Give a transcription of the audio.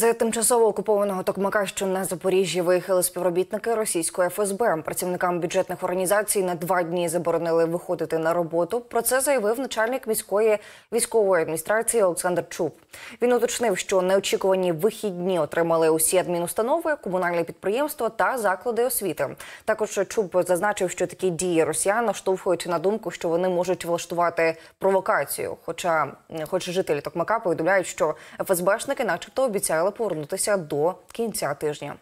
З тимчасово окупованого Токмака, що на Запоріжжі виїхали співробітники російської ФСБ. Працівникам бюджетних організацій на два дні заборонили виходити на роботу. Про це заявив начальник міської військової адміністрації Олександр Чуб. Він уточнив, що неочікувані вихідні отримали усі адмінустанови, комунальні підприємства та заклади освіти. Також Чуб зазначив, що такі дії росіян наштовхують на думку, що вони можуть влаштувати провокацію. Хоча, хоч жителі Токмака повідомляють, що ФСБшники, начебто, обіцяли обіцяли повернутися до кінця тижня.